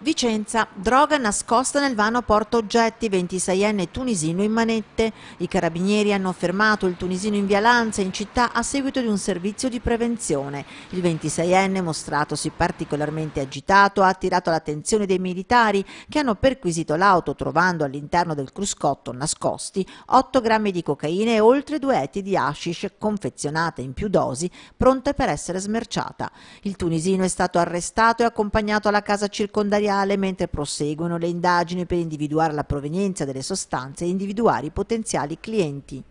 Vicenza, droga nascosta nel vano Porto Oggetti, 26enne tunisino in manette. I carabinieri hanno fermato il tunisino in via Lanza in città a seguito di un servizio di prevenzione. Il 26enne, mostratosi particolarmente agitato, ha attirato l'attenzione dei militari che hanno perquisito l'auto trovando all'interno del cruscotto nascosti 8 grammi di cocaina e oltre due eti di hashish confezionate in più dosi pronte per essere smerciata. Il tunisino è stato arrestato e accompagnato alla casa circondaria materiale mentre proseguono le indagini per individuare la provenienza delle sostanze e individuare i potenziali clienti.